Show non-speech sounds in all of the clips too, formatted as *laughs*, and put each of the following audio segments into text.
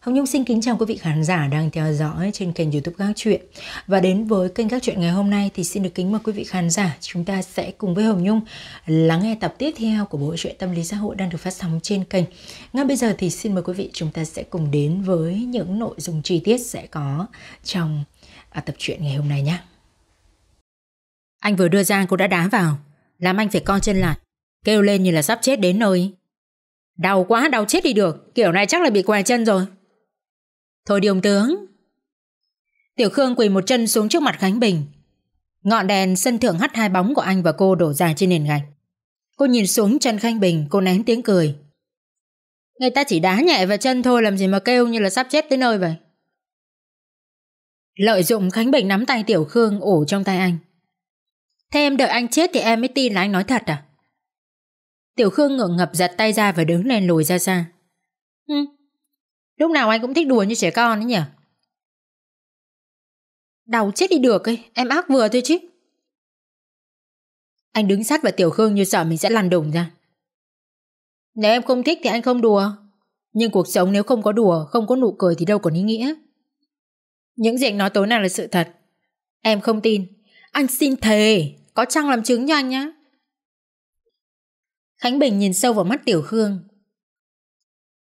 Hồng Nhung xin kính chào quý vị khán giả đang theo dõi trên kênh youtube Các Chuyện Và đến với kênh Các Chuyện ngày hôm nay thì xin được kính mời quý vị khán giả Chúng ta sẽ cùng với Hồng Nhung lắng nghe tập tiếp theo của bộ truyện tâm lý xã hội đang được phát sóng trên kênh Ngay bây giờ thì xin mời quý vị chúng ta sẽ cùng đến với những nội dung chi tiết sẽ có trong à, tập truyện ngày hôm nay nhé anh vừa đưa ra cô đã đá vào Làm anh phải co chân lại Kêu lên như là sắp chết đến nơi Đau quá đau chết đi được Kiểu này chắc là bị què chân rồi Thôi đi ông tướng Tiểu Khương quỳ một chân xuống trước mặt Khánh Bình Ngọn đèn sân thượng hắt hai bóng của anh và cô đổ dài trên nền gạch Cô nhìn xuống chân Khánh Bình Cô nén tiếng cười Người ta chỉ đá nhẹ vào chân thôi Làm gì mà kêu như là sắp chết tới nơi vậy Lợi dụng Khánh Bình nắm tay Tiểu Khương ủ trong tay anh Thế em đợi anh chết thì em mới tin là anh nói thật à? Tiểu Khương ngượng ngập giật tay ra và đứng lên lùi ra xa. Ừ, lúc nào anh cũng thích đùa như trẻ con ấy nhỉ? Đau chết đi được ấy, em ác vừa thôi chứ. Anh đứng sát vào Tiểu Khương như sợ mình sẽ lăn đùng ra. Nếu em không thích thì anh không đùa. Nhưng cuộc sống nếu không có đùa, không có nụ cười thì đâu còn ý nghĩa. Những gì anh nói tối nay là sự thật. Em không tin. Anh xin thề có Trăng làm chứng cho anh nhá Khánh Bình nhìn sâu vào mắt Tiểu Khương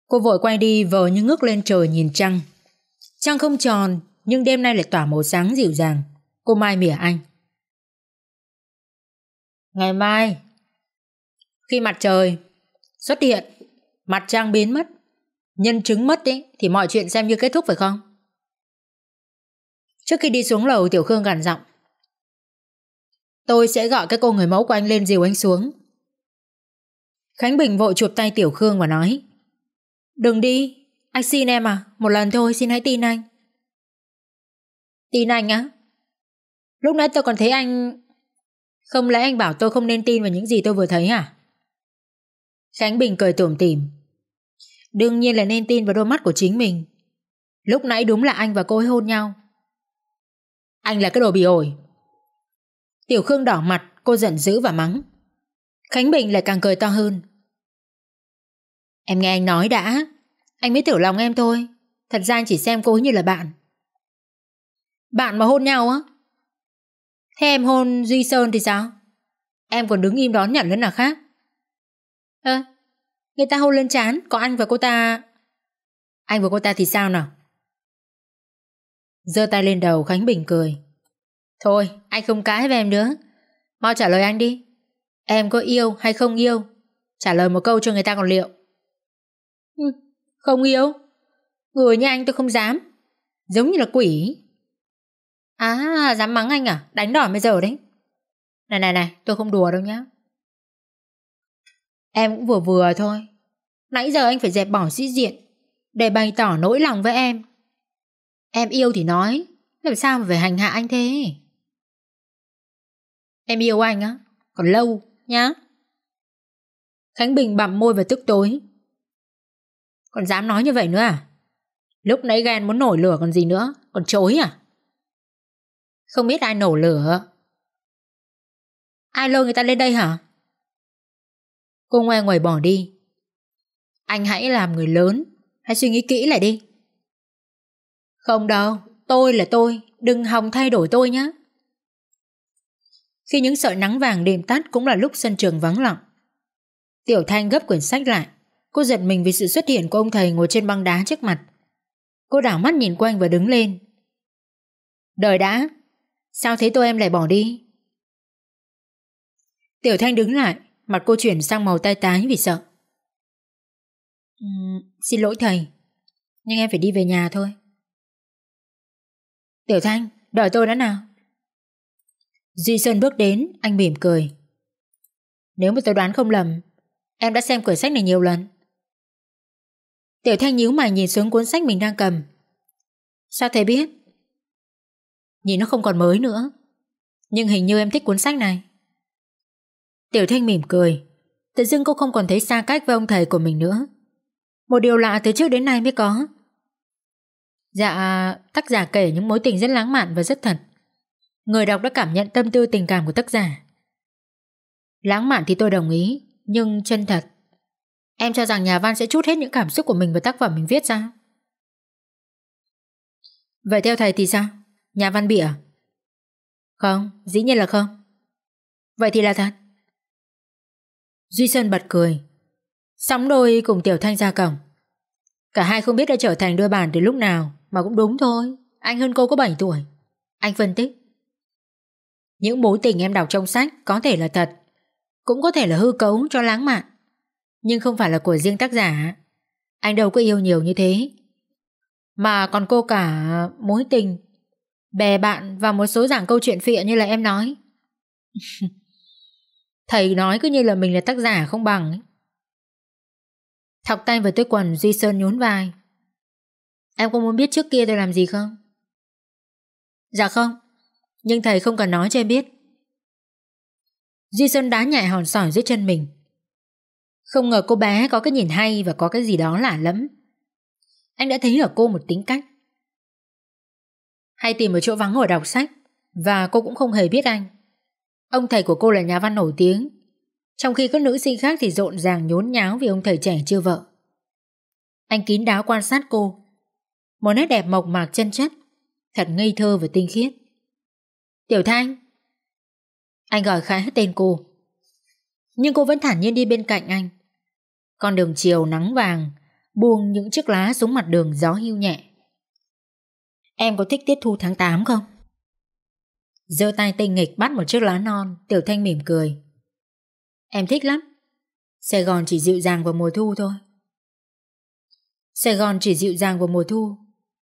Cô vội quay đi vờ như ngước lên trời nhìn Trăng Trăng không tròn Nhưng đêm nay lại tỏa màu sáng dịu dàng Cô mai mỉa anh Ngày mai Khi mặt trời Xuất hiện Mặt trăng biến mất Nhân chứng mất ý, Thì mọi chuyện xem như kết thúc phải không Trước khi đi xuống lầu Tiểu Khương gằn giọng Tôi sẽ gọi các cô người mẫu của anh lên dìu anh xuống. Khánh Bình vội chụp tay Tiểu Khương và nói Đừng đi, anh xin em à, một lần thôi xin hãy tin anh. Tin anh á? Lúc nãy tôi còn thấy anh... Không lẽ anh bảo tôi không nên tin vào những gì tôi vừa thấy hả? À? Khánh Bình cười tủm tỉm. Đương nhiên là nên tin vào đôi mắt của chính mình. Lúc nãy đúng là anh và cô ấy hôn nhau. Anh là cái đồ bị ổi. Tiểu Khương đỏ mặt, cô giận dữ và mắng. Khánh Bình lại càng cười to hơn. Em nghe anh nói đã, anh mới tiểu lòng em thôi, thật ra anh chỉ xem cô như là bạn. Bạn mà hôn nhau á? Thế em hôn Duy Sơn thì sao? Em còn đứng im đón nhận lên là khác. Ơ, người ta hôn lên chán, có anh và cô ta... Anh và cô ta thì sao nào? Dơ tay lên đầu Khánh Bình cười. Thôi anh không cãi với em nữa Mau trả lời anh đi Em có yêu hay không yêu Trả lời một câu cho người ta còn liệu ừ, Không yêu Người như anh tôi không dám Giống như là quỷ À dám mắng anh à Đánh đỏ bây giờ đấy Này này này tôi không đùa đâu nhá Em cũng vừa vừa thôi Nãy giờ anh phải dẹp bỏ sĩ diện Để bày tỏ nỗi lòng với em Em yêu thì nói Làm sao mà phải hành hạ anh thế Em yêu anh á, còn lâu, nhá. Khánh Bình bặm môi và tức tối. Còn dám nói như vậy nữa à? Lúc nãy ghen muốn nổi lửa còn gì nữa, còn chối à? Không biết ai nổ lửa. Ai lôi người ta lên đây hả? Cô ngoe ngoài bỏ đi. Anh hãy làm người lớn, hãy suy nghĩ kỹ lại đi. Không đâu, tôi là tôi, đừng hòng thay đổi tôi nhé. Khi những sợi nắng vàng đêm tắt cũng là lúc sân trường vắng lặng. Tiểu Thanh gấp quyển sách lại, cô giật mình vì sự xuất hiện của ông thầy ngồi trên băng đá trước mặt. Cô đảo mắt nhìn quanh và đứng lên. Đời đã, sao thế tôi em lại bỏ đi? Tiểu Thanh đứng lại, mặt cô chuyển sang màu tái tái vì sợ. Uhm, xin lỗi thầy, nhưng em phải đi về nhà thôi. Tiểu Thanh, đợi tôi đã nào. Duy Sơn bước đến, anh mỉm cười. Nếu mà tôi đoán không lầm, em đã xem quyển sách này nhiều lần. Tiểu Thanh nhíu mày nhìn xuống cuốn sách mình đang cầm. Sao thầy biết? Nhìn nó không còn mới nữa. Nhưng hình như em thích cuốn sách này. Tiểu Thanh mỉm cười. Tự dưng cô không còn thấy xa cách với ông thầy của mình nữa. Một điều lạ từ trước đến nay mới có. Dạ, tác giả kể những mối tình rất lãng mạn và rất thật người đọc đã cảm nhận tâm tư tình cảm của tác giả. Lãng mạn thì tôi đồng ý, nhưng chân thật. Em cho rằng nhà văn sẽ chút hết những cảm xúc của mình vào tác phẩm mình viết ra. Vậy theo thầy thì sao? Nhà văn bịa? À? Không, dĩ nhiên là không. Vậy thì là thật. Duy Sơn bật cười. Sóng đôi cùng Tiểu Thanh ra cổng. Cả hai không biết đã trở thành đôi bàn từ lúc nào mà cũng đúng thôi. Anh hơn cô có 7 tuổi. Anh phân tích. Những mối tình em đọc trong sách có thể là thật, cũng có thể là hư cấu cho lãng mạn, nhưng không phải là của riêng tác giả. Anh đâu có yêu nhiều như thế. Mà còn cô cả mối tình, bè bạn và một số dạng câu chuyện phịa như là em nói. *laughs* Thầy nói cứ như là mình là tác giả không bằng ấy. Thọc tay vào túi quần Duy Sơn nhún vai Em có muốn biết trước kia tôi làm gì không? Dạ không nhưng thầy không cần nói cho em biết Di Sơn đá nhẹ hòn sỏi dưới chân mình Không ngờ cô bé có cái nhìn hay Và có cái gì đó lạ lẫm Anh đã thấy ở cô một tính cách Hay tìm ở chỗ vắng ngồi đọc sách Và cô cũng không hề biết anh Ông thầy của cô là nhà văn nổi tiếng Trong khi các nữ sinh khác thì rộn ràng nhốn nháo Vì ông thầy trẻ chưa vợ Anh kín đáo quan sát cô Một nét đẹp mộc mạc chân chất Thật ngây thơ và tinh khiết Tiểu Thanh Anh gọi khẽ tên cô Nhưng cô vẫn thản nhiên đi bên cạnh anh Con đường chiều nắng vàng Buông những chiếc lá xuống mặt đường gió hưu nhẹ Em có thích tiết thu tháng 8 không? giơ tay tinh nghịch bắt một chiếc lá non Tiểu Thanh mỉm cười Em thích lắm Sài Gòn chỉ dịu dàng vào mùa thu thôi Sài Gòn chỉ dịu dàng vào mùa thu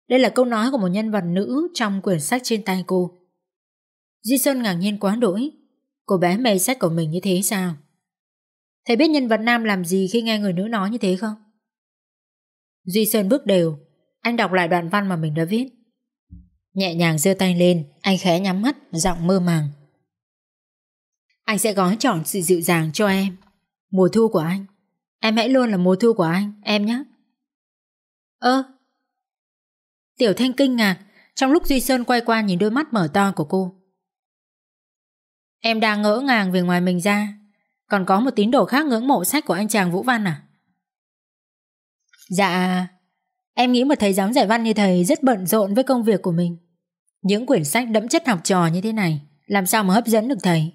Đây là câu nói của một nhân vật nữ trong quyển sách trên tay cô Di Sơn ngạc nhiên quá đỗi. Cô bé mê sách của mình như thế sao? Thầy biết nhân vật nam làm gì khi nghe người nữ nói như thế không? Duy Sơn bước đều, anh đọc lại đoạn văn mà mình đã viết. Nhẹ nhàng giơ tay lên, anh khẽ nhắm mắt, giọng mơ màng. Anh sẽ gói chọn sự dịu dàng cho em. Mùa thu của anh. Em hãy luôn là mùa thu của anh, em nhé. Ơ. Tiểu Thanh kinh ngạc, trong lúc Duy Sơn quay qua nhìn đôi mắt mở to của cô. Em đang ngỡ ngàng về ngoài mình ra Còn có một tín đồ khác ngưỡng mộ sách của anh chàng Vũ Văn à Dạ Em nghĩ một thầy giáo giải văn như thầy Rất bận rộn với công việc của mình Những quyển sách đẫm chất học trò như thế này Làm sao mà hấp dẫn được thầy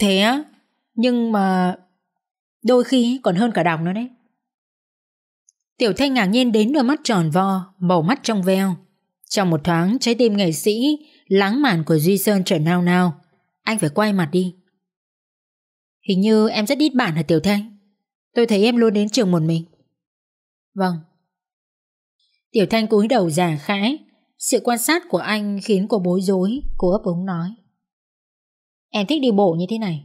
Thế á Nhưng mà Đôi khi còn hơn cả đọc nữa đấy Tiểu Thanh ngạc nhiên đến đôi mắt tròn vo Màu mắt trong veo Trong một thoáng trái tim nghệ sĩ lãng mạn của Duy Sơn trở nao nao. Anh phải quay mặt đi. Hình như em rất ít bạn hả Tiểu Thanh? Tôi thấy em luôn đến trường một mình. Vâng. Tiểu Thanh cúi đầu giả khãi. Sự quan sát của anh khiến cô bối rối, cô ấp ống nói. Em thích đi bộ như thế này.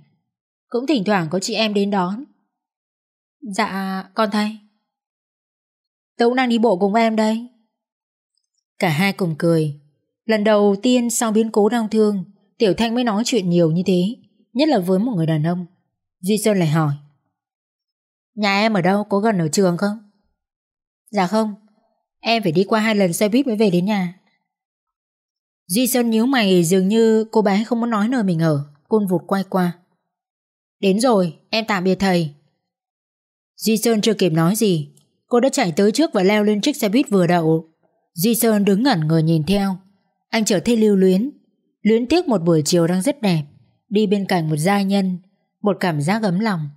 Cũng thỉnh thoảng có chị em đến đón. Dạ, con thay. Tôi cũng đang đi bộ cùng em đây. Cả hai cùng cười, Lần đầu tiên sau biến cố đau thương, Tiểu Thanh mới nói chuyện nhiều như thế, nhất là với một người đàn ông. Duy Sơn lại hỏi. Nhà em ở đâu, có gần ở trường không? Dạ không, em phải đi qua hai lần xe buýt mới về đến nhà. Duy Sơn nhíu mày dường như cô bé không muốn nói nơi mình ở, côn vụt quay qua. Đến rồi, em tạm biệt thầy. Duy Sơn chưa kịp nói gì, cô đã chạy tới trước và leo lên chiếc xe buýt vừa đậu. Duy Sơn đứng ngẩn người nhìn theo, anh trở thấy lưu luyến Luyến tiếc một buổi chiều đang rất đẹp Đi bên cạnh một gia nhân Một cảm giác ấm lòng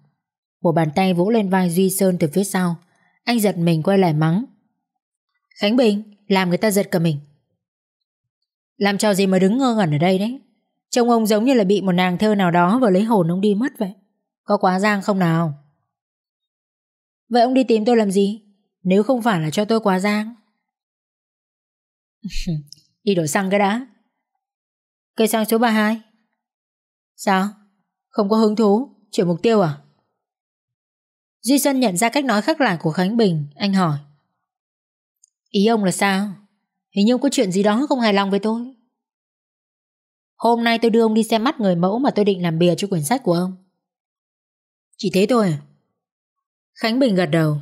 Một bàn tay vỗ lên vai Duy Sơn từ phía sau Anh giật mình quay lại mắng Khánh Bình Làm người ta giật cả mình Làm trò gì mà đứng ngơ ngẩn ở đây đấy Trông ông giống như là bị một nàng thơ nào đó Vừa lấy hồn ông đi mất vậy Có quá giang không nào Vậy ông đi tìm tôi làm gì Nếu không phải là cho tôi quá giang *laughs* Đi đổ xăng cái đã Cây xăng số 32 Sao? Không có hứng thú Chuyển mục tiêu à? Duy Sơn nhận ra cách nói khác lạ của Khánh Bình Anh hỏi Ý ông là sao? Hình như có chuyện gì đó không hài lòng với tôi Hôm nay tôi đưa ông đi xem mắt người mẫu Mà tôi định làm bìa cho quyển sách của ông Chỉ thế thôi à? Khánh Bình gật đầu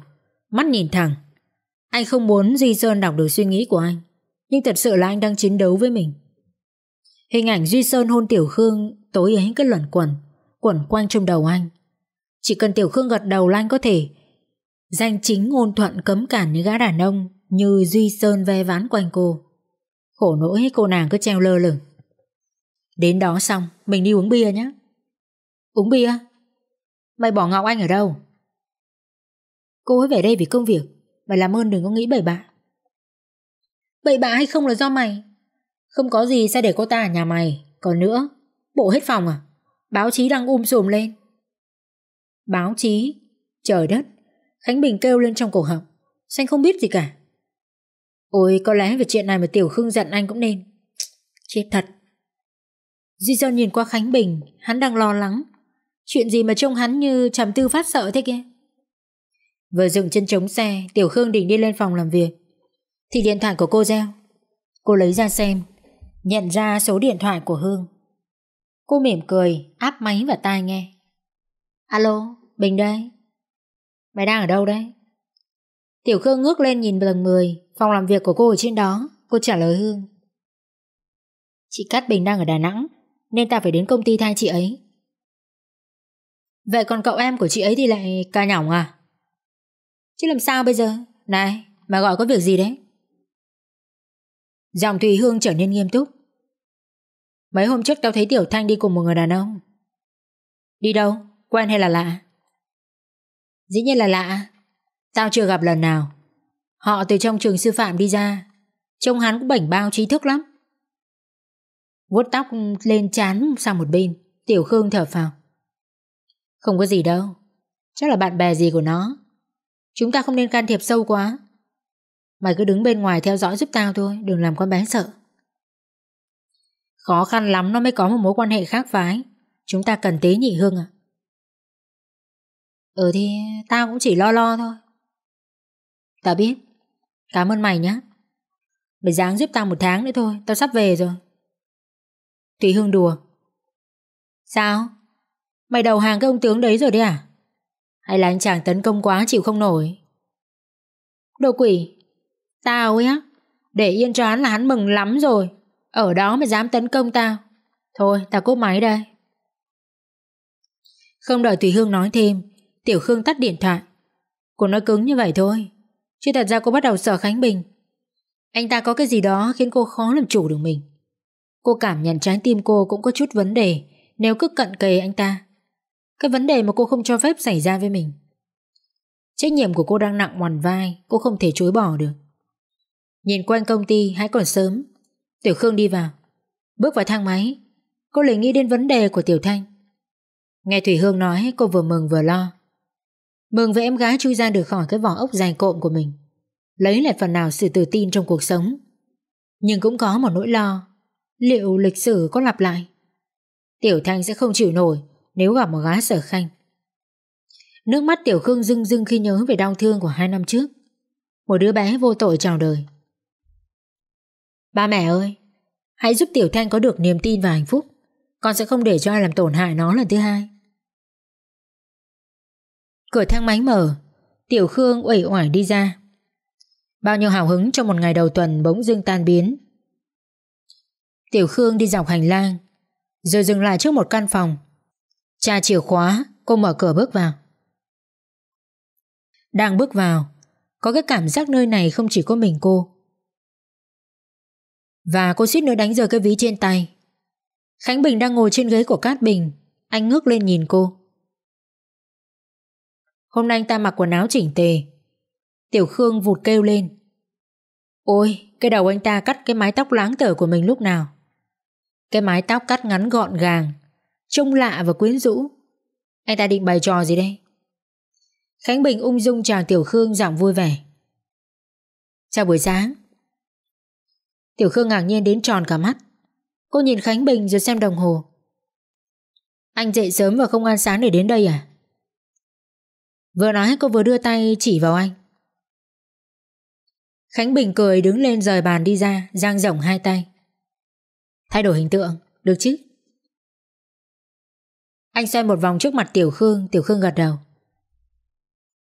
Mắt nhìn thẳng Anh không muốn Duy Sơn đọc được suy nghĩ của anh nhưng thật sự là anh đang chiến đấu với mình Hình ảnh Duy Sơn hôn Tiểu Khương Tối ấy cứ luẩn quẩn Quẩn quanh trong đầu anh Chỉ cần Tiểu Khương gật đầu là anh có thể Danh chính ngôn thuận cấm cản những gã đàn ông Như Duy Sơn ve ván quanh cô Khổ nỗi cô nàng cứ treo lơ lửng Đến đó xong Mình đi uống bia nhé Uống bia Mày bỏ Ngọc Anh ở đâu Cô ấy về đây vì công việc Mày làm ơn đừng có nghĩ bậy bạ Bậy bạ hay không là do mày. Không có gì sẽ để cô ta ở nhà mày. Còn nữa, bộ hết phòng à? Báo chí đang um sùm lên. Báo chí? Trời đất. Khánh Bình kêu lên trong cổ họng. Xanh không biết gì cả. Ôi, có lẽ về chuyện này mà Tiểu Khương giận anh cũng nên. Chết thật. duy Sơn nhìn qua Khánh Bình, hắn đang lo lắng. Chuyện gì mà trông hắn như trầm tư phát sợ thế kia? Vừa dừng chân chống xe, Tiểu Khương định đi lên phòng làm việc. Thì điện thoại của cô reo Cô lấy ra xem Nhận ra số điện thoại của Hương Cô mỉm cười áp máy vào tai nghe Alo Bình đây Mày đang ở đâu đấy Tiểu Khương ngước lên nhìn tầng 10 Phòng làm việc của cô ở trên đó Cô trả lời Hương Chị Cát Bình đang ở Đà Nẵng Nên ta phải đến công ty thay chị ấy Vậy còn cậu em của chị ấy thì lại ca nhỏng à Chứ làm sao bây giờ Này mày gọi có việc gì đấy Giọng Thùy Hương trở nên nghiêm túc Mấy hôm trước tao thấy Tiểu Thanh đi cùng một người đàn ông Đi đâu? Quen hay là lạ? Dĩ nhiên là lạ Tao chưa gặp lần nào Họ từ trong trường sư phạm đi ra Trông hắn cũng bảnh bao trí thức lắm vuốt tóc lên chán sang một bên Tiểu Khương thở phào Không có gì đâu Chắc là bạn bè gì của nó Chúng ta không nên can thiệp sâu quá Mày cứ đứng bên ngoài theo dõi giúp tao thôi Đừng làm con bé sợ Khó khăn lắm nó mới có một mối quan hệ khác phái Chúng ta cần tế nhị hương à Ừ thì tao cũng chỉ lo lo thôi Tao biết Cảm ơn mày nhé Mày dáng giúp tao một tháng nữa thôi Tao sắp về rồi Thủy Hương đùa Sao? Mày đầu hàng cái ông tướng đấy rồi đấy à? Hay là anh chàng tấn công quá chịu không nổi? Đồ quỷ Tao ấy á, để yên cho hắn là hắn mừng lắm rồi. Ở đó mà dám tấn công tao. Thôi, tao cúp máy đây. Không đợi thủy Hương nói thêm, Tiểu Khương tắt điện thoại. Cô nói cứng như vậy thôi. Chứ thật ra cô bắt đầu sợ Khánh Bình. Anh ta có cái gì đó khiến cô khó làm chủ được mình. Cô cảm nhận trái tim cô cũng có chút vấn đề nếu cứ cận kề anh ta. Cái vấn đề mà cô không cho phép xảy ra với mình. Trách nhiệm của cô đang nặng ngoằn vai, cô không thể chối bỏ được. Nhìn quanh công ty hãy còn sớm Tiểu Khương đi vào Bước vào thang máy Cô lại nghĩ đến vấn đề của Tiểu Thanh Nghe Thủy Hương nói cô vừa mừng vừa lo Mừng với em gái chui ra được khỏi cái vỏ ốc dài cộm của mình Lấy lại phần nào sự tự tin trong cuộc sống Nhưng cũng có một nỗi lo Liệu lịch sử có lặp lại Tiểu Thanh sẽ không chịu nổi Nếu gặp một gái sở khanh Nước mắt Tiểu Khương rưng rưng khi nhớ về đau thương của hai năm trước Một đứa bé vô tội chào đời Ba mẹ ơi, hãy giúp Tiểu Thanh có được niềm tin và hạnh phúc. Con sẽ không để cho ai làm tổn hại nó lần thứ hai. Cửa thang máy mở, Tiểu Khương uể oải đi ra. Bao nhiêu hào hứng trong một ngày đầu tuần bỗng dưng tan biến. Tiểu Khương đi dọc hành lang, rồi dừng lại trước một căn phòng. Tra chìa khóa, cô mở cửa bước vào. Đang bước vào, có cái cảm giác nơi này không chỉ có mình cô, và cô suýt nữa đánh rơi cái ví trên tay Khánh Bình đang ngồi trên ghế của Cát Bình Anh ngước lên nhìn cô Hôm nay anh ta mặc quần áo chỉnh tề Tiểu Khương vụt kêu lên Ôi cái đầu anh ta cắt cái mái tóc láng tở của mình lúc nào Cái mái tóc cắt ngắn gọn gàng Trông lạ và quyến rũ Anh ta định bày trò gì đây Khánh Bình ung dung chào Tiểu Khương giọng vui vẻ Chào buổi sáng Tiểu Khương ngạc nhiên đến tròn cả mắt. Cô nhìn Khánh Bình rồi xem đồng hồ. Anh dậy sớm và không ăn sáng để đến đây à? Vừa nói cô vừa đưa tay chỉ vào anh. Khánh Bình cười đứng lên rời bàn đi ra, giang rộng hai tay. Thay đổi hình tượng, được chứ? Anh xoay một vòng trước mặt Tiểu Khương, Tiểu Khương gật đầu.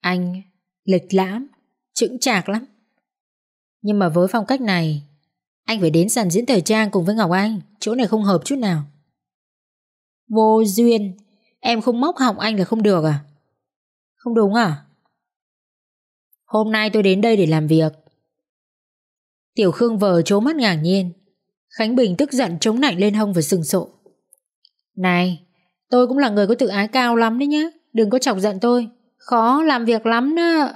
Anh lịch lãm, chững chạc lắm. Nhưng mà với phong cách này anh phải đến sàn diễn thời trang cùng với Ngọc Anh Chỗ này không hợp chút nào Vô duyên Em không móc họng anh là không được à Không đúng à Hôm nay tôi đến đây để làm việc Tiểu Khương vờ trố mắt ngạc nhiên Khánh Bình tức giận chống nạnh lên hông và sừng sộ Này Tôi cũng là người có tự ái cao lắm đấy nhá Đừng có chọc giận tôi Khó làm việc lắm đó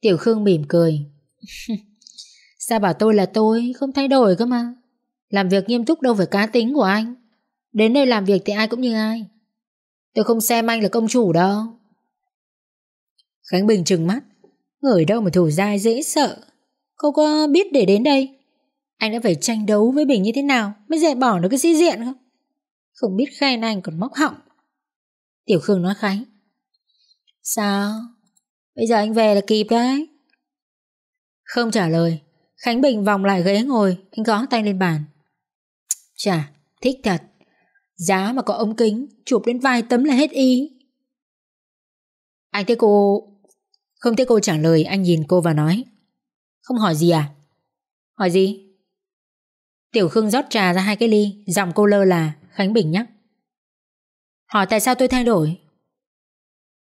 Tiểu Khương mỉm cười. *laughs* Sao bảo tôi là tôi Không thay đổi cơ mà Làm việc nghiêm túc đâu phải cá tính của anh Đến đây làm việc thì ai cũng như ai Tôi không xem anh là công chủ đâu Khánh Bình trừng mắt người đâu mà thủ dai dễ sợ Cô có biết để đến đây Anh đã phải tranh đấu với Bình như thế nào Mới dạy bỏ được cái sĩ diện không Không biết khen anh còn móc họng Tiểu Khương nói Khánh Sao Bây giờ anh về là kịp đấy Không trả lời Khánh Bình vòng lại ghế ngồi Anh gõ tay lên bàn Chà thích thật Giá mà có ống kính Chụp đến vài tấm là hết ý Anh thấy cô Không thấy cô trả lời anh nhìn cô và nói Không hỏi gì à Hỏi gì Tiểu Khương rót trà ra hai cái ly Giọng cô lơ là Khánh Bình nhắc Hỏi tại sao tôi thay đổi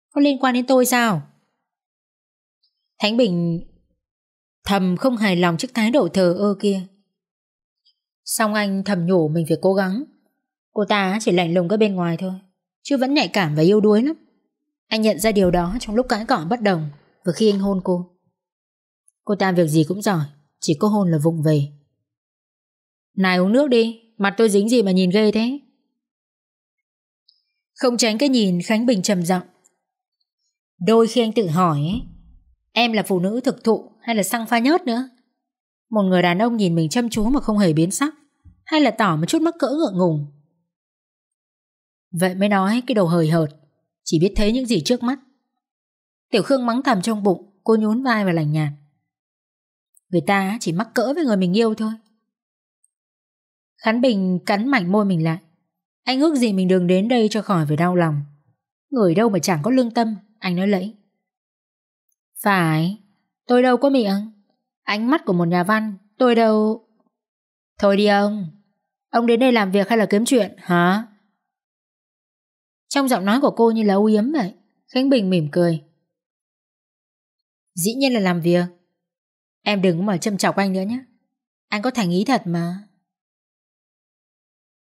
Có liên quan đến tôi sao Khánh Bình Thầm không hài lòng trước thái độ thờ ơ kia Xong anh thầm nhủ mình phải cố gắng Cô ta chỉ lạnh lùng cái bên ngoài thôi Chứ vẫn nhạy cảm và yêu đuối lắm Anh nhận ra điều đó trong lúc cãi cọ bất đồng Và khi anh hôn cô Cô ta việc gì cũng giỏi Chỉ có hôn là vụng về Này uống nước đi Mặt tôi dính gì mà nhìn ghê thế Không tránh cái nhìn Khánh Bình trầm giọng Đôi khi anh tự hỏi ấy, Em là phụ nữ thực thụ hay là xăng pha nhớt nữa? Một người đàn ông nhìn mình chăm chú mà không hề biến sắc Hay là tỏ một chút mắc cỡ ngượng ngùng Vậy mới nói cái đầu hời hợt Chỉ biết thấy những gì trước mắt Tiểu Khương mắng thầm trong bụng Cô nhún vai và lành nhạt Người ta chỉ mắc cỡ với người mình yêu thôi Khán Bình cắn mảnh môi mình lại Anh ước gì mình đừng đến đây cho khỏi phải đau lòng Người đâu mà chẳng có lương tâm Anh nói lẫy phải, tôi đâu có miệng. Ánh mắt của một nhà văn, tôi đâu... Thôi đi ông, ông đến đây làm việc hay là kiếm chuyện, hả? Trong giọng nói của cô như là âu yếm vậy, Khánh Bình mỉm cười. Dĩ nhiên là làm việc. Em đừng mà châm chọc anh nữa nhé. Anh có thành ý thật mà.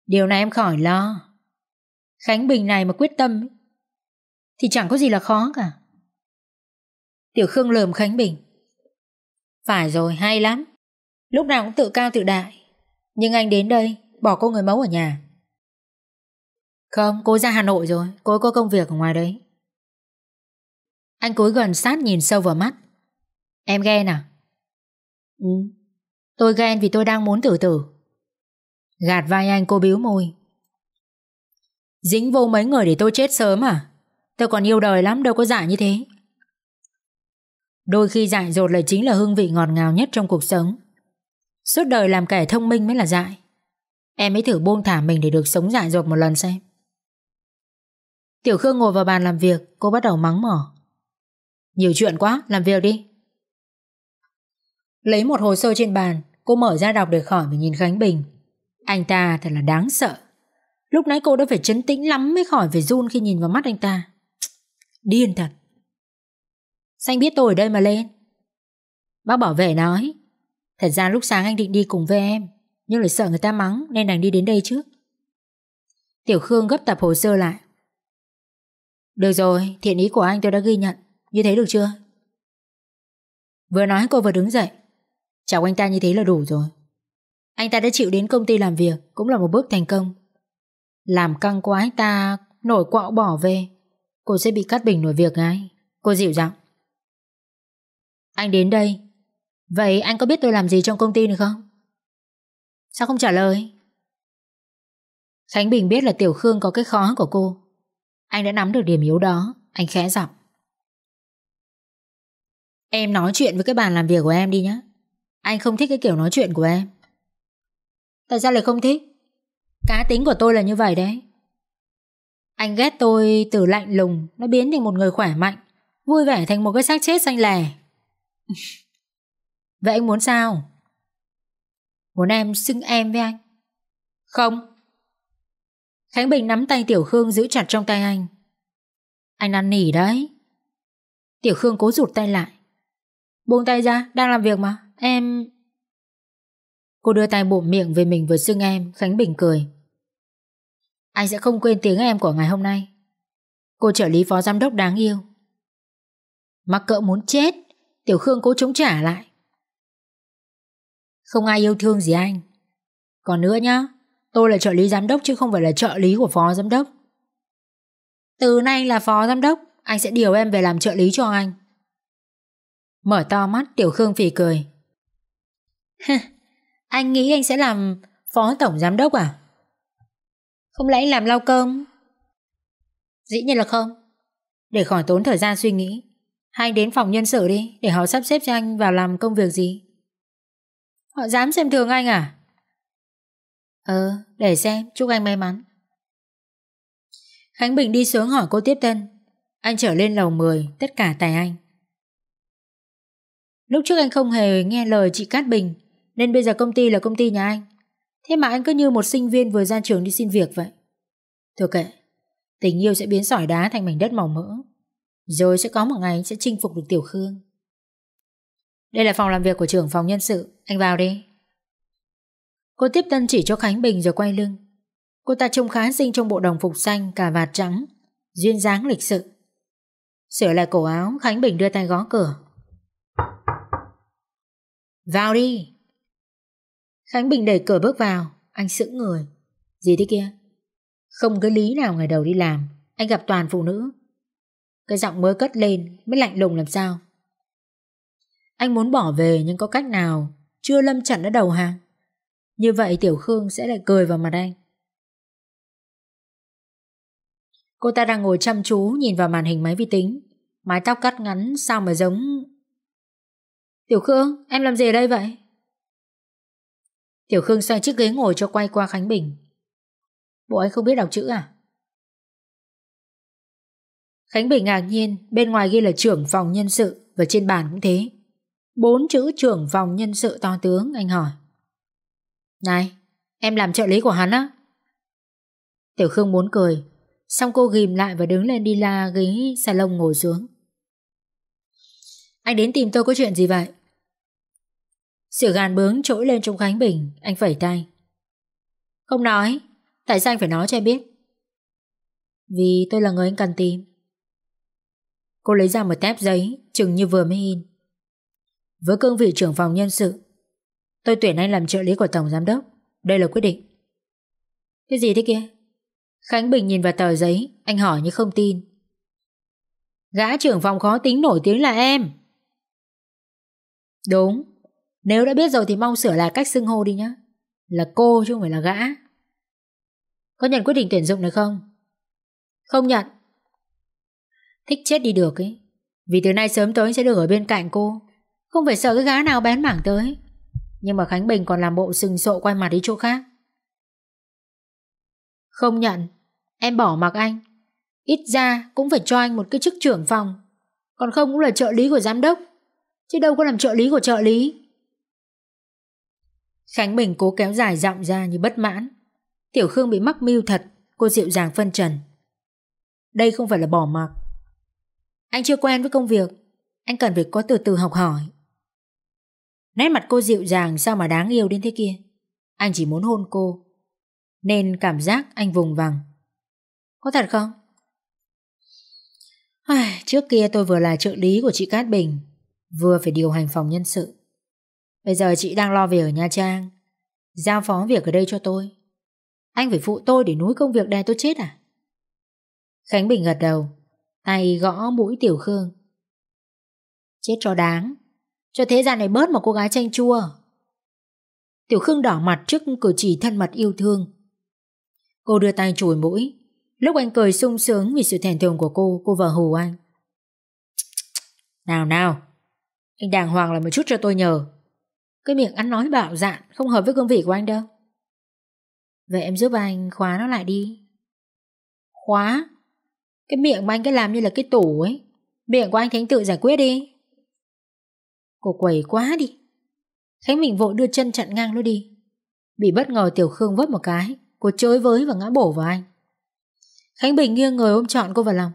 Điều này em khỏi lo. Khánh Bình này mà quyết tâm thì chẳng có gì là khó cả. Tiểu Khương lườm Khánh Bình. Phải rồi, hay lắm. Lúc nào cũng tự cao tự đại. Nhưng anh đến đây, bỏ cô người mẫu ở nhà. Không, cô ra Hà Nội rồi, cô có công việc ở ngoài đấy. Anh cúi gần sát nhìn sâu vào mắt. Em ghen à? Ừ, tôi ghen vì tôi đang muốn tử tử. Gạt vai anh cô biếu môi. Dính vô mấy người để tôi chết sớm à? Tôi còn yêu đời lắm đâu có giả như thế. Đôi khi dại dột lại chính là hương vị ngọt ngào nhất trong cuộc sống Suốt đời làm kẻ thông minh mới là dại Em ấy thử buông thả mình để được sống dại dột một lần xem Tiểu Khương ngồi vào bàn làm việc Cô bắt đầu mắng mỏ Nhiều chuyện quá, làm việc đi Lấy một hồ sơ trên bàn Cô mở ra đọc để khỏi phải nhìn Khánh Bình Anh ta thật là đáng sợ Lúc nãy cô đã phải chấn tĩnh lắm Mới khỏi phải run khi nhìn vào mắt anh ta Điên thật Xanh biết tôi ở đây mà lên Bác bảo vệ nói Thật ra lúc sáng anh định đi cùng với em Nhưng lại sợ người ta mắng nên đành đi đến đây trước Tiểu Khương gấp tập hồ sơ lại Được rồi, thiện ý của anh tôi đã ghi nhận Như thế được chưa? Vừa nói cô vừa đứng dậy Chào anh ta như thế là đủ rồi Anh ta đã chịu đến công ty làm việc Cũng là một bước thành công Làm căng quá anh ta nổi quạo bỏ về Cô sẽ bị cắt bình nổi việc ngay Cô dịu giọng anh đến đây Vậy anh có biết tôi làm gì trong công ty này không? Sao không trả lời? Khánh Bình biết là Tiểu Khương có cái khó của cô Anh đã nắm được điểm yếu đó Anh khẽ giọng Em nói chuyện với cái bàn làm việc của em đi nhé Anh không thích cái kiểu nói chuyện của em Tại sao lại không thích? Cá tính của tôi là như vậy đấy Anh ghét tôi từ lạnh lùng Nó biến thành một người khỏe mạnh Vui vẻ thành một cái xác chết xanh lè *laughs* Vậy anh muốn sao? Muốn em xưng em với anh? Không. Khánh Bình nắm tay Tiểu Khương giữ chặt trong tay anh. Anh ăn nỉ đấy. Tiểu Khương cố rụt tay lại. Buông tay ra, đang làm việc mà. Em... Cô đưa tay bụng miệng về mình vừa xưng em, Khánh Bình cười. Anh sẽ không quên tiếng em của ngày hôm nay. Cô trợ lý phó giám đốc đáng yêu. Mắc cỡ muốn chết. Tiểu Khương cố chống trả lại. Không ai yêu thương gì anh. Còn nữa nhá, tôi là trợ lý giám đốc chứ không phải là trợ lý của phó giám đốc. Từ nay là phó giám đốc, anh sẽ điều em về làm trợ lý cho anh. Mở to mắt Tiểu Khương phì cười. cười. anh nghĩ anh sẽ làm phó tổng giám đốc à? Không lẽ anh làm lau cơm? Dĩ nhiên là không. Để khỏi tốn thời gian suy nghĩ, Hai anh đến phòng nhân sự đi Để họ sắp xếp cho anh vào làm công việc gì Họ dám xem thường anh à Ờ để xem Chúc anh may mắn Khánh Bình đi xuống hỏi cô tiếp tân Anh trở lên lầu 10 Tất cả tài anh Lúc trước anh không hề nghe lời chị Cát Bình Nên bây giờ công ty là công ty nhà anh Thế mà anh cứ như một sinh viên vừa ra trường đi xin việc vậy Thôi kệ Tình yêu sẽ biến sỏi đá thành mảnh đất màu mỡ rồi sẽ có một ngày sẽ chinh phục được Tiểu Khương Đây là phòng làm việc của trưởng phòng nhân sự Anh vào đi Cô tiếp tân chỉ cho Khánh Bình rồi quay lưng Cô ta trông khá xinh trong bộ đồng phục xanh Cà vạt trắng Duyên dáng lịch sự Sửa lại cổ áo Khánh Bình đưa tay gõ cửa Vào đi Khánh Bình đẩy cửa bước vào Anh sững người Gì thế kia Không cái lý nào ngày đầu đi làm Anh gặp toàn phụ nữ cái giọng mới cất lên Mới lạnh lùng làm sao Anh muốn bỏ về nhưng có cách nào Chưa lâm trận đã đầu hàng Như vậy Tiểu Khương sẽ lại cười vào mặt anh Cô ta đang ngồi chăm chú Nhìn vào màn hình máy vi tính Mái tóc cắt ngắn sao mà giống Tiểu Khương em làm gì ở đây vậy Tiểu Khương xoay chiếc ghế ngồi cho quay qua Khánh Bình Bộ anh không biết đọc chữ à Khánh Bình ngạc nhiên, bên ngoài ghi là trưởng phòng nhân sự và trên bàn cũng thế. Bốn chữ trưởng phòng nhân sự to tướng, anh hỏi. Này, em làm trợ lý của hắn á? Tiểu Khương muốn cười, xong cô ghim lại và đứng lên đi la ghế salon ngồi xuống. Anh đến tìm tôi có chuyện gì vậy? Sự gàn bướng trỗi lên trong Khánh Bình, anh phẩy tay. Không nói, tại sao anh phải nói cho em biết? Vì tôi là người anh cần tìm. Cô lấy ra một tép giấy Chừng như vừa mới in Với cương vị trưởng phòng nhân sự Tôi tuyển anh làm trợ lý của tổng giám đốc Đây là quyết định Cái gì thế kia Khánh Bình nhìn vào tờ giấy Anh hỏi như không tin Gã trưởng phòng khó tính nổi tiếng là em Đúng Nếu đã biết rồi thì mong sửa lại cách xưng hô đi nhá Là cô chứ không phải là gã Có nhận quyết định tuyển dụng này không? Không nhận Thích chết đi được ấy Vì từ nay sớm tối sẽ được ở bên cạnh cô Không phải sợ cái gã nào bén mảng tới Nhưng mà Khánh Bình còn làm bộ sừng sộ quay mặt đi chỗ khác Không nhận Em bỏ mặc anh Ít ra cũng phải cho anh một cái chức trưởng phòng Còn không cũng là trợ lý của giám đốc Chứ đâu có làm trợ lý của trợ lý Khánh Bình cố kéo dài giọng ra như bất mãn Tiểu Khương bị mắc mưu thật Cô dịu dàng phân trần Đây không phải là bỏ mặc anh chưa quen với công việc Anh cần phải có từ từ học hỏi Nét mặt cô dịu dàng sao mà đáng yêu đến thế kia Anh chỉ muốn hôn cô Nên cảm giác anh vùng vằng Có thật không? À, trước kia tôi vừa là trợ lý của chị Cát Bình Vừa phải điều hành phòng nhân sự Bây giờ chị đang lo về ở Nha Trang Giao phó việc ở đây cho tôi Anh phải phụ tôi để núi công việc đè tôi chết à? Khánh Bình gật đầu tay gõ mũi Tiểu Khương. Chết cho đáng, cho thế gian này bớt một cô gái chanh chua. Tiểu Khương đỏ mặt trước cử chỉ thân mật yêu thương. Cô đưa tay chùi mũi, lúc anh cười sung sướng vì sự thèm thường của cô, cô vợ hù anh. Nào nào, anh đàng hoàng lại một chút cho tôi nhờ. Cái miệng ăn nói bạo dạn không hợp với cương vị của anh đâu. Vậy em giúp anh khóa nó lại đi. Khóa? Cái miệng mà anh cứ làm như là cái tủ ấy Miệng của anh Khánh tự giải quyết đi Cô quẩy quá đi Khánh mình vội đưa chân chặn ngang nó đi Bị bất ngờ Tiểu Khương vấp một cái Cô chới với và ngã bổ vào anh Khánh Bình nghiêng người ôm trọn cô vào lòng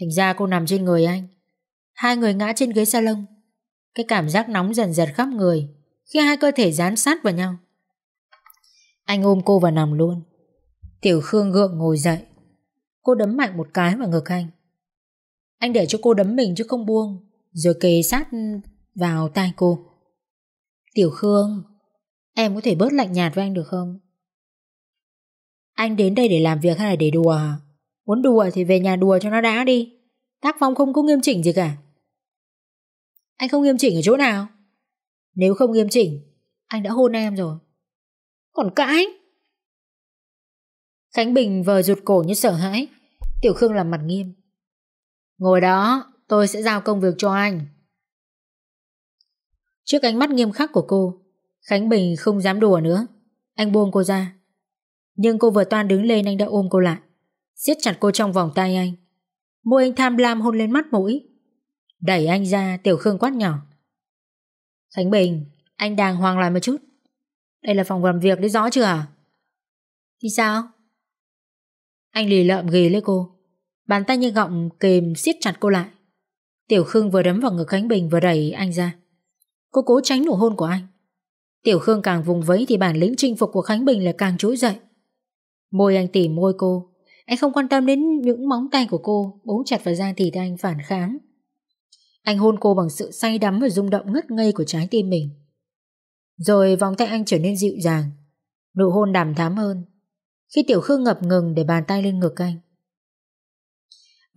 Thành ra cô nằm trên người anh Hai người ngã trên ghế salon Cái cảm giác nóng dần dần khắp người Khi hai cơ thể dán sát vào nhau Anh ôm cô vào nằm luôn Tiểu Khương gượng ngồi dậy Cô đấm mạnh một cái vào ngực anh Anh để cho cô đấm mình chứ không buông Rồi kề sát vào tai cô Tiểu Khương Em có thể bớt lạnh nhạt với anh được không Anh đến đây để làm việc hay là để đùa Muốn đùa thì về nhà đùa cho nó đã đi Tác phong không có nghiêm chỉnh gì cả Anh không nghiêm chỉnh ở chỗ nào Nếu không nghiêm chỉnh Anh đã hôn em rồi Còn cãi Khánh Bình vờ rụt cổ như sợ hãi Tiểu Khương làm mặt nghiêm. Ngồi đó, tôi sẽ giao công việc cho anh. Trước ánh mắt nghiêm khắc của cô, Khánh Bình không dám đùa nữa. Anh buông cô ra. Nhưng cô vừa toan đứng lên anh đã ôm cô lại. siết chặt cô trong vòng tay anh. Môi anh tham lam hôn lên mắt mũi. Đẩy anh ra, Tiểu Khương quát nhỏ. Khánh Bình, anh đàng hoàng lại một chút. Đây là phòng làm việc đấy rõ chưa à? Thì sao? Anh lì lợm ghì lấy cô Bàn tay như gọng kềm siết chặt cô lại Tiểu Khương vừa đấm vào ngực Khánh Bình Vừa đẩy anh ra Cô cố tránh nụ hôn của anh Tiểu Khương càng vùng vẫy thì bản lĩnh chinh phục của Khánh Bình là càng trỗi dậy Môi anh tìm môi cô Anh không quan tâm đến những móng tay của cô Bấu chặt vào da thịt anh phản kháng Anh hôn cô bằng sự say đắm Và rung động ngất ngây của trái tim mình Rồi vòng tay anh trở nên dịu dàng Nụ hôn đàm thám hơn khi Tiểu Khương ngập ngừng để bàn tay lên ngực anh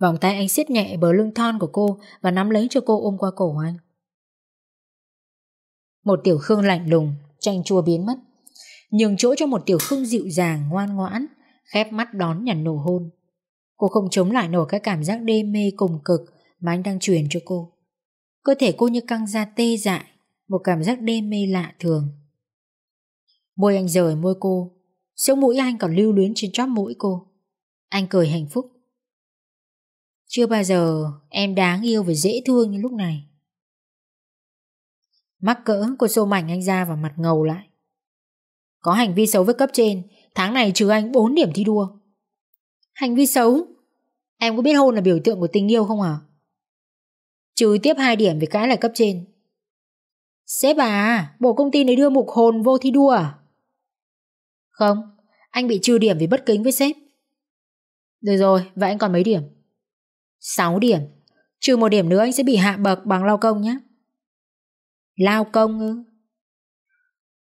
Vòng tay anh siết nhẹ bờ lưng thon của cô Và nắm lấy cho cô ôm qua cổ anh Một Tiểu Khương lạnh lùng Chanh chua biến mất Nhường chỗ cho một Tiểu Khương dịu dàng ngoan ngoãn Khép mắt đón nhận nổ hôn Cô không chống lại nổi cái cảm giác đê mê cùng cực Mà anh đang truyền cho cô Cơ thể cô như căng ra tê dại Một cảm giác đê mê lạ thường Môi anh rời môi cô Sống mũi anh còn lưu luyến trên chóp mũi cô Anh cười hạnh phúc Chưa bao giờ em đáng yêu và dễ thương như lúc này Mắc cỡ cô xô mảnh anh ra và mặt ngầu lại Có hành vi xấu với cấp trên Tháng này trừ anh 4 điểm thi đua Hành vi xấu Em có biết hôn là biểu tượng của tình yêu không hả? Trừ tiếp hai điểm vì cãi lại cấp trên Sếp à, bộ công ty này đưa mục hồn vô thi đua à? Không, anh bị trừ điểm vì bất kính với sếp. Được rồi, vậy anh còn mấy điểm? 6 điểm. Trừ một điểm nữa anh sẽ bị hạ bậc bằng lao công nhé. Lao công ư?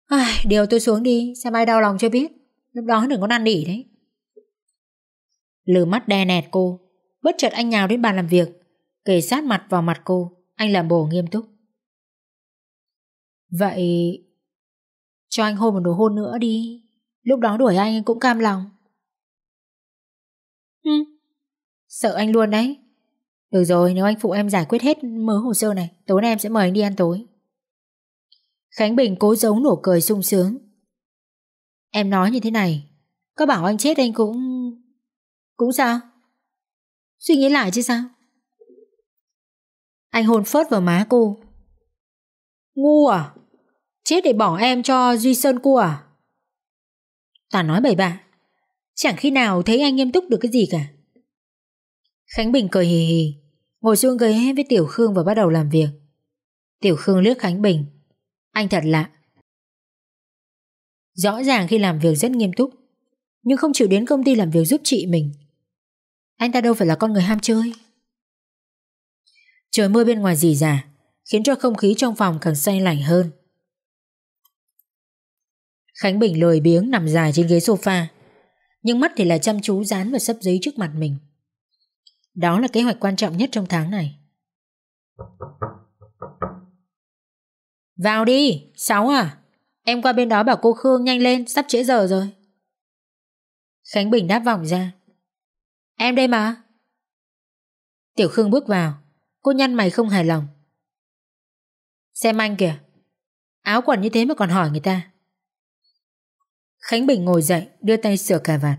Ai, điều tôi xuống đi, xem ai đau lòng cho biết. Lúc đó đừng có năn nỉ đấy. Lừ mắt đe nẹt cô. Bất chợt anh nhào đến bàn làm việc. Kề sát mặt vào mặt cô. Anh làm bồ nghiêm túc. Vậy... Cho anh hôn một nụ hôn nữa đi. Lúc đó đuổi anh cũng cam lòng Hừ, Sợ anh luôn đấy Được rồi nếu anh phụ em giải quyết hết mớ hồ sơ này Tối nay em sẽ mời anh đi ăn tối Khánh Bình cố giấu nụ cười sung sướng Em nói như thế này Có bảo anh chết anh cũng Cũng sao Suy nghĩ lại chứ sao Anh hôn phớt vào má cô Ngu à Chết để bỏ em cho Duy Sơn cô à Toàn nói bậy bạ. Chẳng khi nào thấy anh nghiêm túc được cái gì cả. Khánh Bình cười hì hì, ngồi xuống ghế với Tiểu Khương và bắt đầu làm việc. Tiểu Khương liếc Khánh Bình. Anh thật lạ. Rõ ràng khi làm việc rất nghiêm túc, nhưng không chịu đến công ty làm việc giúp chị mình. Anh ta đâu phải là con người ham chơi. Trời mưa bên ngoài rì rả, khiến cho không khí trong phòng càng say lạnh hơn. Khánh Bình lười biếng nằm dài trên ghế sofa, nhưng mắt thì là chăm chú dán vào sấp giấy trước mặt mình. Đó là kế hoạch quan trọng nhất trong tháng này. Vào đi, sáu à? Em qua bên đó bảo cô Khương nhanh lên, sắp trễ giờ rồi. Khánh Bình đáp vòng ra. Em đây mà. Tiểu Khương bước vào, cô nhăn mày không hài lòng. Xem anh kìa, áo quần như thế mà còn hỏi người ta. Khánh Bình ngồi dậy, đưa tay sửa cà vạt.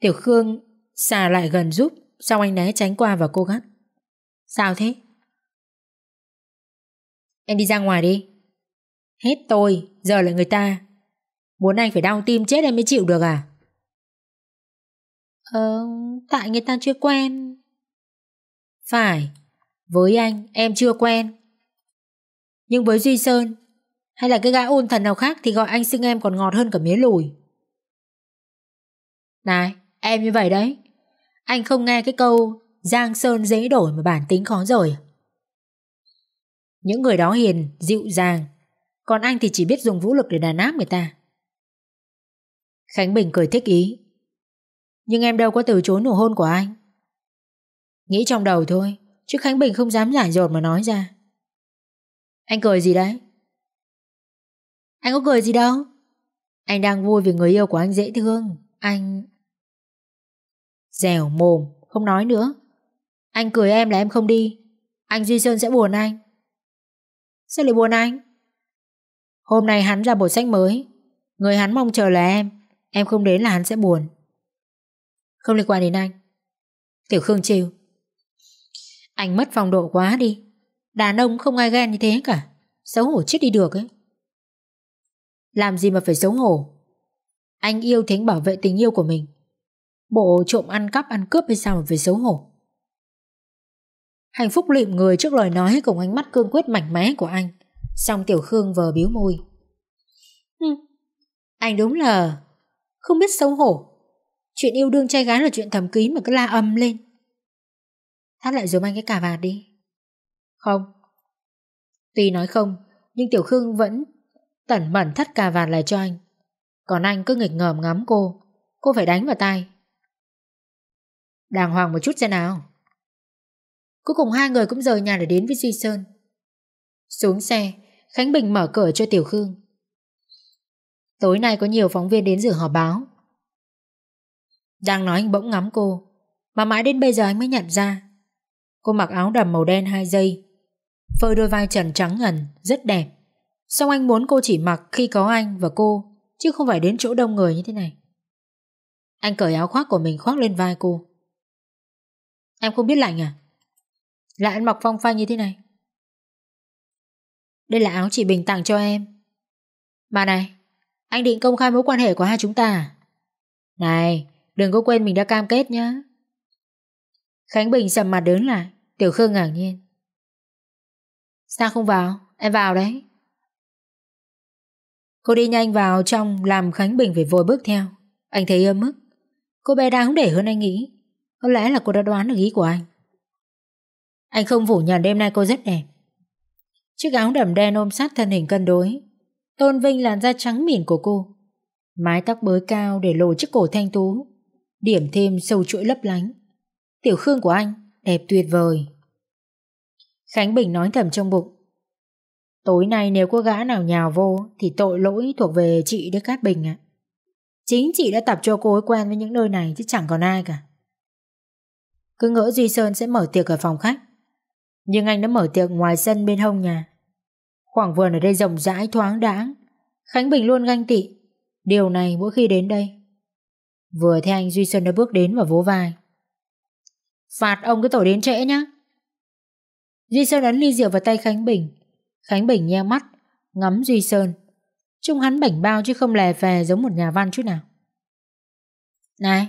Tiểu Khương xà lại gần giúp, xong anh né tránh qua và cô gắt. Sao thế? Em đi ra ngoài đi. Hết tôi, giờ lại người ta. Muốn anh phải đau tim chết em mới chịu được à? Ờ, tại người ta chưa quen. Phải, với anh em chưa quen. Nhưng với Duy Sơn, hay là cái gã ôn thần nào khác thì gọi anh xưng em còn ngọt hơn cả mía lùi. Này, em như vậy đấy. Anh không nghe cái câu Giang Sơn dễ đổi mà bản tính khó rồi. Những người đó hiền, dịu dàng, còn anh thì chỉ biết dùng vũ lực để đàn áp người ta. Khánh Bình cười thích ý. Nhưng em đâu có từ chối nụ hôn của anh. Nghĩ trong đầu thôi, chứ Khánh Bình không dám giải dột mà nói ra. Anh cười gì đấy? Anh có cười gì đâu Anh đang vui vì người yêu của anh dễ thương Anh Dẻo mồm không nói nữa Anh cười em là em không đi Anh Duy Sơn sẽ buồn anh Sao lại buồn anh Hôm nay hắn ra bộ sách mới Người hắn mong chờ là em Em không đến là hắn sẽ buồn Không liên quan đến anh Tiểu Khương chịu Anh mất phong độ quá đi Đàn ông không ai ghen như thế cả Xấu hổ chết đi được ấy làm gì mà phải xấu hổ Anh yêu thính bảo vệ tình yêu của mình Bộ trộm ăn cắp ăn cướp hay sao mà phải xấu hổ Hạnh phúc lịm người trước lời nói cùng ánh mắt cương quyết mạnh mẽ của anh Xong Tiểu Khương vờ biếu môi ừ, Anh đúng là Không biết xấu hổ Chuyện yêu đương trai gái là chuyện thầm kín mà cứ la âm lên Thắt lại giùm anh cái cà vạt đi Không Tuy nói không Nhưng Tiểu Khương vẫn Lẩn mẩn thắt cà vạt lại cho anh Còn anh cứ nghịch ngợm ngắm cô Cô phải đánh vào tay Đàng hoàng một chút xem nào Cuối cùng hai người cũng rời nhà để đến với Duy Sơn Xuống xe Khánh Bình mở cửa cho Tiểu Khương Tối nay có nhiều phóng viên đến dự họp báo Đang nói anh bỗng ngắm cô Mà mãi đến bây giờ anh mới nhận ra Cô mặc áo đầm màu đen hai giây Phơi đôi vai trần trắng ngần Rất đẹp Xong anh muốn cô chỉ mặc khi có anh và cô Chứ không phải đến chỗ đông người như thế này Anh cởi áo khoác của mình khoác lên vai cô Em không biết lạnh à Lại anh mặc phong phanh như thế này Đây là áo chị Bình tặng cho em Mà này Anh định công khai mối quan hệ của hai chúng ta à? Này Đừng có quên mình đã cam kết nhá Khánh Bình sầm mặt đứng lại Tiểu Khương ngạc nhiên Sao không vào Em vào đấy Cô đi nhanh vào trong làm Khánh Bình phải vội bước theo. Anh thấy ấm ức Cô bé đáng để hơn anh nghĩ. Có lẽ là cô đã đoán được ý của anh. Anh không phủ nhận đêm nay cô rất đẹp. Chiếc áo đầm đen ôm sát thân hình cân đối. Tôn vinh làn da trắng mịn của cô. Mái tóc bới cao để lộ chiếc cổ thanh tú. Điểm thêm sâu chuỗi lấp lánh. Tiểu Khương của anh, đẹp tuyệt vời. Khánh Bình nói thầm trong bụng. Tối nay nếu có gã nào nhào vô thì tội lỗi thuộc về chị Đức Cát Bình ạ. Chính chị đã tập cho cô ấy quen với những nơi này chứ chẳng còn ai cả. Cứ ngỡ Duy Sơn sẽ mở tiệc ở phòng khách. Nhưng anh đã mở tiệc ngoài sân bên hông nhà. Khoảng vườn ở đây rộng rãi thoáng đãng. Khánh Bình luôn ganh tị. Điều này mỗi khi đến đây. Vừa thấy anh Duy Sơn đã bước đến và vỗ vai. Phạt ông cái tổ đến trễ nhá. Duy Sơn ấn ly rượu vào tay Khánh Bình Khánh Bình nheo mắt, ngắm Duy Sơn. Trông hắn bảnh bao chứ không lè phè giống một nhà văn chút nào. Này,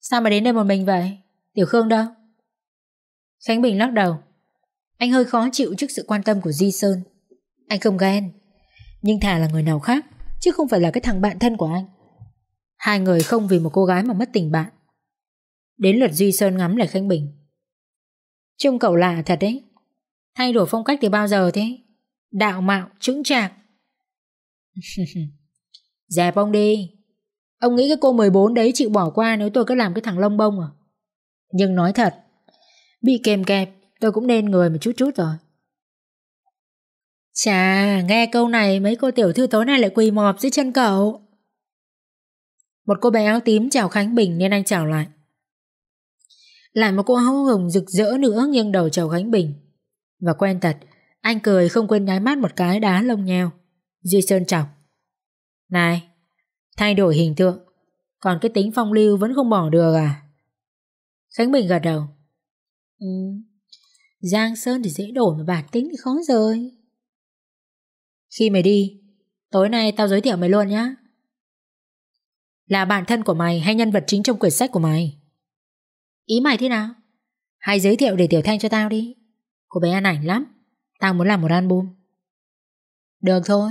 sao mà đến đây một mình vậy? Tiểu Khương đâu? Khánh Bình lắc đầu. Anh hơi khó chịu trước sự quan tâm của Di Sơn. Anh không ghen, nhưng thà là người nào khác, chứ không phải là cái thằng bạn thân của anh. Hai người không vì một cô gái mà mất tình bạn. Đến lượt Duy Sơn ngắm lại Khánh Bình. Trông cậu lạ thật đấy. Thay đổi phong cách từ bao giờ thế? Đạo mạo, trứng trạc. *laughs* Dẹp ông đi. Ông nghĩ cái cô 14 đấy chịu bỏ qua nếu tôi cứ làm cái thằng lông bông à? Nhưng nói thật, bị kèm kẹp, tôi cũng nên người một chút chút rồi. Chà, nghe câu này mấy cô tiểu thư tối nay lại quỳ mọp dưới chân cậu. Một cô bé áo tím chào Khánh Bình nên anh chào lại. Lại một cô hấu hồng rực rỡ nữa nghiêng đầu chào Khánh Bình. Và quen thật, anh cười không quên nháy mắt một cái đá lông nheo. Duy Sơn chọc. Này, thay đổi hình tượng, còn cái tính phong lưu vẫn không bỏ được à? Khánh Bình gật đầu. Ừ, Giang Sơn thì dễ đổi mà bản tính thì khó rồi. Khi mày đi, tối nay tao giới thiệu mày luôn nhá. Là bản thân của mày hay nhân vật chính trong quyển sách của mày? Ý mày thế nào? Hay giới thiệu để Tiểu Thanh cho tao đi. Cô bé ăn ảnh lắm Tao muốn làm một album Được thôi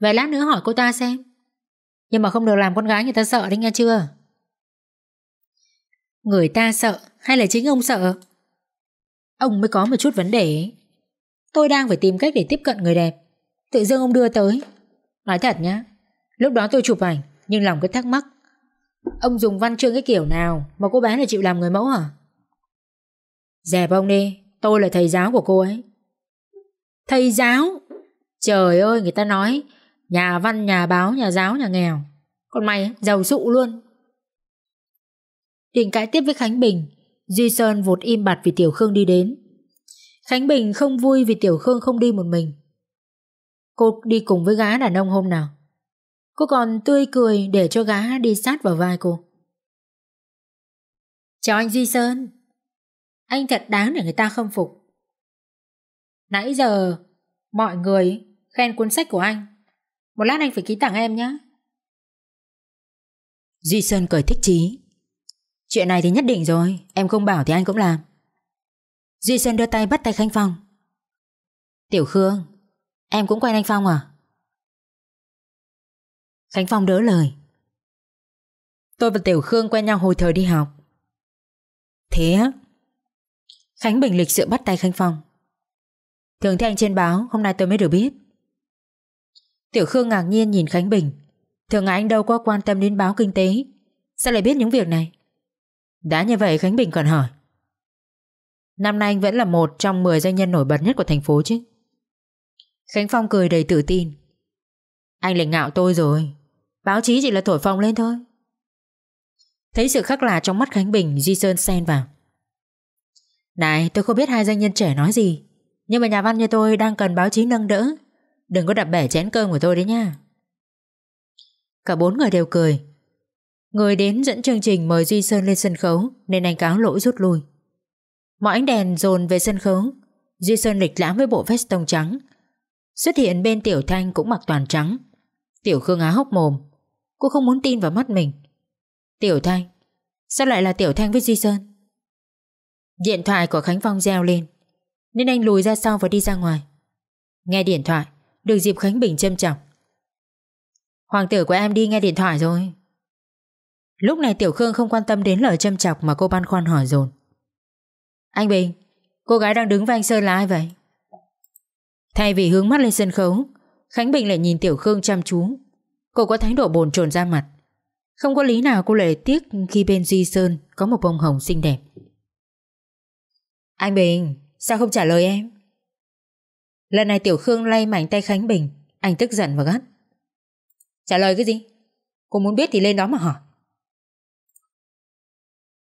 Vậy lát nữa hỏi cô ta xem Nhưng mà không được làm con gái người ta sợ đấy nghe chưa Người ta sợ Hay là chính ông sợ Ông mới có một chút vấn đề ấy. Tôi đang phải tìm cách để tiếp cận người đẹp Tự dưng ông đưa tới Nói thật nhá Lúc đó tôi chụp ảnh Nhưng lòng cứ thắc mắc Ông dùng văn chương cái kiểu nào Mà cô bé này chịu làm người mẫu hả à? Dẹp ông đi tôi là thầy giáo của cô ấy. Thầy giáo? Trời ơi, người ta nói, nhà văn, nhà báo, nhà giáo, nhà nghèo. Còn mày, giàu sụ luôn. Định cãi tiếp với Khánh Bình, Duy Sơn vụt im bặt vì Tiểu Khương đi đến. Khánh Bình không vui vì Tiểu Khương không đi một mình. Cô đi cùng với gã đàn ông hôm nào? Cô còn tươi cười để cho gã đi sát vào vai cô. Chào anh Duy Sơn. Anh thật đáng để người ta khâm phục. Nãy giờ, mọi người khen cuốn sách của anh. Một lát anh phải ký tặng em nhé. Duy Sơn cười thích chí. Chuyện này thì nhất định rồi, em không bảo thì anh cũng làm. Duy Sơn đưa tay bắt tay Khanh Phong. Tiểu Khương, em cũng quen anh Phong à? Khánh Phong đỡ lời. Tôi và Tiểu Khương quen nhau hồi thời đi học. Thế Khánh Bình lịch sự bắt tay Khánh Phong Thường thấy anh trên báo Hôm nay tôi mới được biết Tiểu Khương ngạc nhiên nhìn Khánh Bình Thường ngày anh đâu có quan tâm đến báo kinh tế Sao lại biết những việc này Đã như vậy Khánh Bình còn hỏi Năm nay anh vẫn là một trong 10 doanh nhân nổi bật nhất của thành phố chứ Khánh Phong cười đầy tự tin Anh lại ngạo tôi rồi Báo chí chỉ là thổi phồng lên thôi Thấy sự khắc lạ trong mắt Khánh Bình Di Sơn xen vào này tôi không biết hai doanh nhân trẻ nói gì Nhưng mà nhà văn như tôi đang cần báo chí nâng đỡ Đừng có đập bể chén cơm của tôi đấy nha Cả bốn người đều cười Người đến dẫn chương trình mời Duy Sơn lên sân khấu Nên anh cáo lỗi rút lui Mọi ánh đèn dồn về sân khấu Duy Sơn lịch lãm với bộ vest tông trắng Xuất hiện bên Tiểu Thanh cũng mặc toàn trắng Tiểu Khương Á hốc mồm Cô không muốn tin vào mắt mình Tiểu Thanh Sao lại là Tiểu Thanh với Duy Sơn Điện thoại của Khánh Phong reo lên Nên anh lùi ra sau và đi ra ngoài Nghe điện thoại Được dịp Khánh Bình châm chọc: Hoàng tử của em đi nghe điện thoại rồi Lúc này Tiểu Khương không quan tâm đến lời châm chọc Mà cô băn khoăn hỏi dồn Anh Bình Cô gái đang đứng với anh Sơn là ai vậy Thay vì hướng mắt lên sân khấu Khánh Bình lại nhìn Tiểu Khương chăm chú Cô có thái độ bồn chồn ra mặt Không có lý nào cô lại tiếc khi bên Duy Sơn Có một bông hồng xinh đẹp anh Bình, sao không trả lời em? Lần này Tiểu Khương lay mảnh tay Khánh Bình, anh tức giận và gắt. Trả lời cái gì? Cô muốn biết thì lên đó mà hỏi.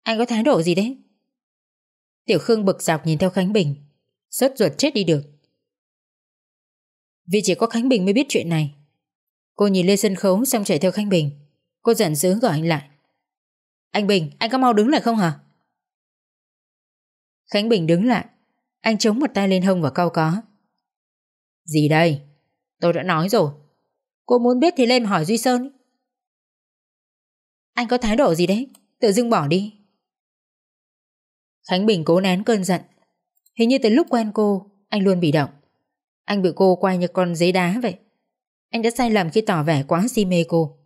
Anh có thái độ gì đấy? Tiểu Khương bực dọc nhìn theo Khánh Bình, sốt ruột chết đi được. Vì chỉ có Khánh Bình mới biết chuyện này. Cô nhìn lên sân khấu xong chạy theo Khánh Bình. Cô giận dữ gọi anh lại. Anh Bình, anh có mau đứng lại không hả? Khánh Bình đứng lại Anh chống một tay lên hông và cau có Gì đây Tôi đã nói rồi Cô muốn biết thì lên hỏi Duy Sơn Anh có thái độ gì đấy Tự dưng bỏ đi Khánh Bình cố nén cơn giận Hình như từ lúc quen cô Anh luôn bị động Anh bị cô quay như con giấy đá vậy Anh đã sai lầm khi tỏ vẻ quá si mê cô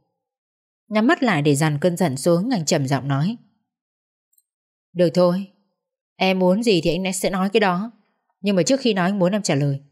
Nhắm mắt lại để dàn cơn giận xuống Anh trầm giọng nói Được thôi Em muốn gì thì anh sẽ nói cái đó Nhưng mà trước khi nói anh muốn em trả lời